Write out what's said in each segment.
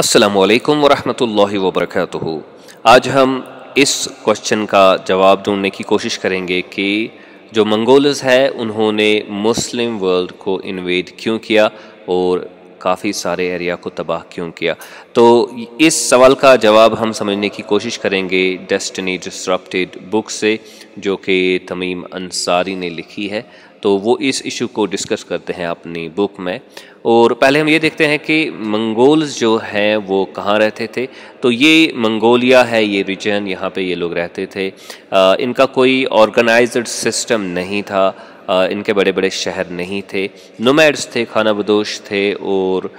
अस्सलाम वालेकुम वरहमतुल्लाहि आज हम इस क्वेश्चन का जवाब ढूंढने की कोशिश करेंगे कि जो मंगोल्स है उन्होंने मुस्लिम वर्ल्ड को इन्वेड क्यों किया और काफ़ी सारे एरिया को तबाह क्यों किया तो इस सवाल का जवाब हम समझने की कोशिश करेंगे डेस्टिनी डिस्ट्रप्टेड बुक से जो कि तमीम अंसारी ने लिखी है तो वो इस इशू को डिस्कस करते हैं अपनी बुक में और पहले हम ये देखते हैं कि मंगोल्स जो हैं वो कहाँ रहते थे तो ये मंगोलिया है ये रीजन यहाँ पे ये लोग रहते थे आ, इनका कोई ऑर्गेनाइज्ड सिस्टम नहीं था आ, इनके बड़े बड़े शहर नहीं थे नोमैड्स थे खाना बदोश थे और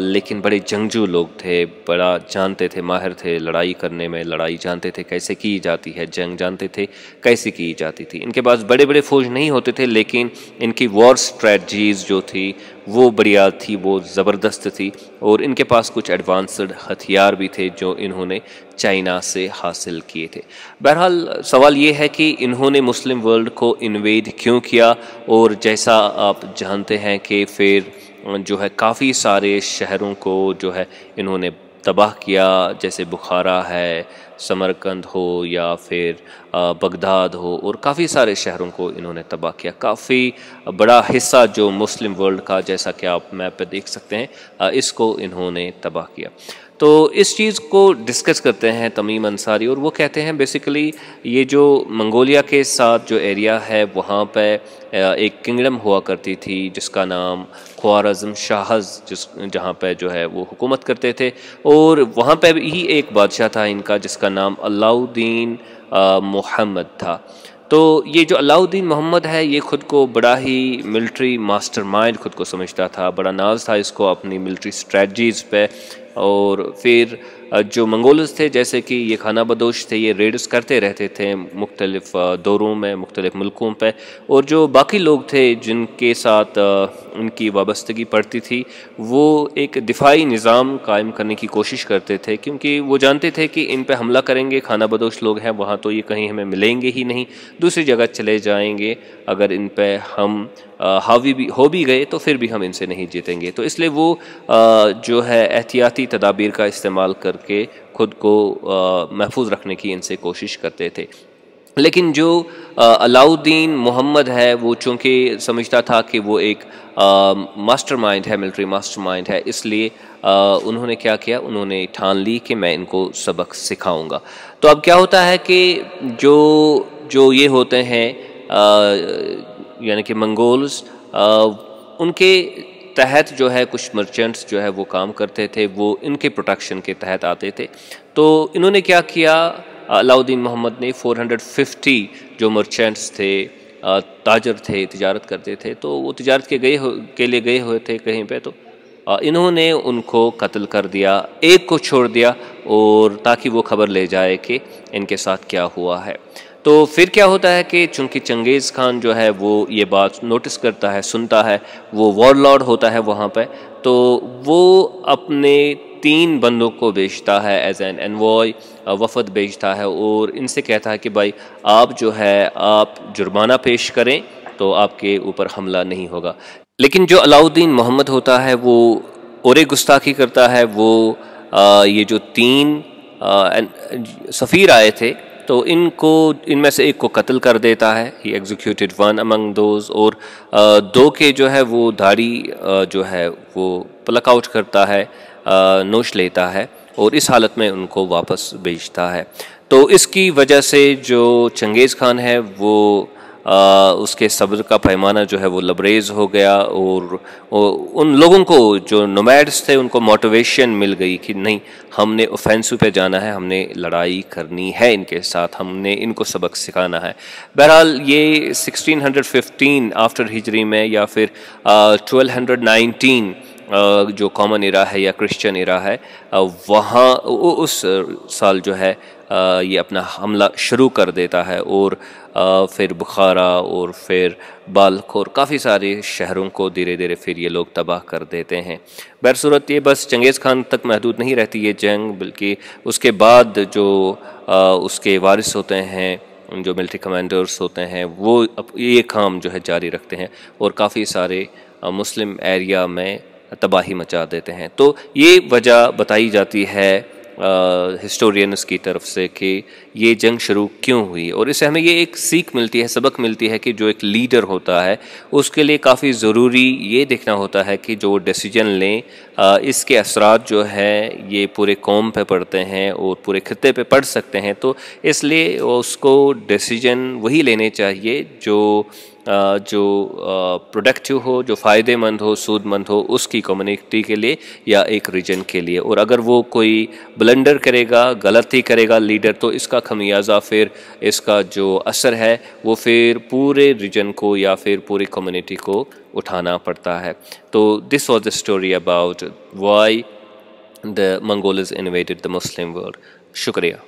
लेकिन बड़े जंगजू लोग थे बड़ा जानते थे माहिर थे लड़ाई करने में लड़ाई जानते थे कैसे की जाती है जंग जानते थे कैसे की जाती थी इनके पास बड़े बड़े फौज नहीं होते थे लेकिन इनकी वॉर स्ट्रेटजीज जो थी वो बढ़िया थी वो ज़बरदस्त थी और इनके पास कुछ एडवांसड हथियार भी थे जो इन्होंने चाइना से हासिल किए थे बहरहाल सवाल ये है कि इन्होंने मुस्लिम वर्ल्ड को इन्वेड क्यों किया और जैसा आप जानते हैं कि फिर जो है काफ़ी सारे शहरों को जो है इन्होंने तबाह किया जैसे बुखारा है समरकंद हो या फिर बगदाद हो और काफ़ी सारे शहरों को इन्होंने तबाह किया काफ़ी बड़ा हिस्सा जो मुस्लिम वर्ल्ड का जैसा कि आप मैप पे देख सकते हैं इसको इन्होंने तबाह किया तो इस चीज़ को डिस्कस करते हैं तमीम अंसारी और वो कहते हैं बेसिकली ये जो मंगोलिया के साथ जो एरिया है वहाँ पर एक किंगडम हुआ करती थी जिसका नाम ख्वारज़म शाहज जिस जहाँ पर जो है वो हुकूमत करते थे और वहाँ पर ही एक बादशाह था इनका जिसका नाम अलाउद्दीन मोहम्मद था तो ये जो अलाउद्दीन मोहम्मद है ये ख़ुद को बड़ा ही मिलिट्री मास्टरमाइंड खुद को समझता था बड़ा नाज था इसको अपनी मिलिट्री स्ट्रेटजीज़ पे और फिर जो मंगोल्स थे जैसे कि ये खाना बदोश थे ये रेड्स करते रहते थे मुख्तलिफ दौरों में मुख्तलिफ मुल्कों पर और जो बाकी लोग थे जिनके साथ उनकी वाबस्तगी पड़ती थी वो एक दिफाई निज़ाम कायम करने की कोशिश करते थे क्योंकि वो जानते थे कि इन पर हमला करेंगे खाना बदोश लोग हैं वहाँ तो ये कहीं हमें मिलेंगे ही नहीं दूसरी जगह चले जाएँगे अगर इन पर हम हावी भी हो भी गए तो फिर भी हम इनसे नहीं जीतेंगे तो इसलिए वो जो है एहतियाती तदाबीर का इस्तेमाल करके खुद को महफूज रखने की इनसे कोशिश करते थे लेकिन जो अलाउद्दीन मोहम्मद है वो चूँकि समझता था कि वो एक मास्टरमाइंड है मिलिट्री मास्टरमाइंड है इसलिए आ, उन्होंने क्या किया उन्होंने ठान ली कि मैं इनको सबक सिखाऊंगा तो अब क्या होता है कि जो जो ये होते हैं यानी कि मंगोल्स उनके तहत जो है कुछ मर्चेंट्स जो है वो काम करते थे वो इनके प्रोटेक्शन के तहत आते थे तो इन्होंने क्या किया अलाउद्दीन मोहम्मद ने 450 जो मर्चेंट्स थे ताजर थे तजारत करते थे तो वो तजारत के गए के लिए गए हुए थे कहीं पे तो इन्होंने उनको कत्ल कर दिया एक को छोड़ दिया और ताकि वो खबर ले जाए कि इनके साथ क्या हुआ है तो फिर क्या होता है कि चूंकि चंगेज़ खान जो है वो ये बात नोटिस करता है सुनता है वो वॉर लॉर्ड होता है वहाँ पर तो वो अपने तीन बंदों को बेचता है एज एन एनवॉय वफद बेचता है और इनसे कहता है कि भाई आप जो है आप जुर्माना पेश करें तो आपके ऊपर हमला नहीं होगा लेकिन जो अलाउद्दीन मोहम्मद होता है वो और गुस्ताखी करता है वो आ, ये जो तीन आ, सफ़ीर आए थे तो इनको इनमें से एक को कत्ल कर देता है ही एग्जीक्यूटेड वन अमंग दोज और दो के जो है वो दाढ़ी जो है वो प्लक आउट करता है नोश लेता है और इस हालत में उनको वापस भेजता है तो इसकी वजह से जो चंगेज़ खान है वो आ, उसके सब्र का पैमाना जो है वो लबरेज हो गया और, उन लोगों को जो नोमैड्स थे उनको मोटिवेशन मिल गई कि नहीं हमने ओफेंसिव पे जाना है हमने लड़ाई करनी है इनके साथ हमने इनको सबक सिखाना है बहरहाल ये 1615 आफ्टर हिजरी में या फिर आ, 1219 जो कॉमन इरा है या क्रिश्चियन इरा है वहाँ उस साल जो है ये अपना हमला शुरू कर देता है और फिर बुखारा और फिर बल्ख और काफ़ी सारे शहरों को धीरे धीरे फिर ये लोग तबाह कर देते हैं बहरसूरत ये बस चंगेज़ खान तक महदूद नहीं रहती ये जंग बल्कि उसके बाद जो उसके वारिस होते हैं जो मिलिट्री कमांडर्स होते हैं वो ये काम जो है जारी रखते हैं और काफ़ी सारे मुस्लिम एरिया में तबाही मचा देते हैं तो ये वजह बताई जाती है हिस्टोरियंस की तरफ से कि ये जंग शुरू क्यों हुई और इससे हमें ये एक सीख मिलती है सबक मिलती है कि जो एक लीडर होता है उसके लिए काफ़ी ज़रूरी ये देखना होता है कि जो डिसीजन लें आ, इसके असरात जो है ये पूरे कौम पे पड़ते हैं और पूरे खत्े पे पड़ सकते हैं तो इसलिए उसको डिसीजन वही लेने चाहिए जो जो प्रोडक्टिव हो जो फ़ायदेमंद हो सूदमंद हो उसकी कम्युनिटी के लिए या एक रीजन के लिए और अगर वो कोई ब्लंडर करेगा गलती करेगा लीडर तो इसका खमियाजा फिर इसका जो असर है वो फिर पूरे रीजन को या फिर पूरी कम्युनिटी को उठाना पड़ता है तो this was the story about why the Mongol is invaded the Muslim world शुक्रिया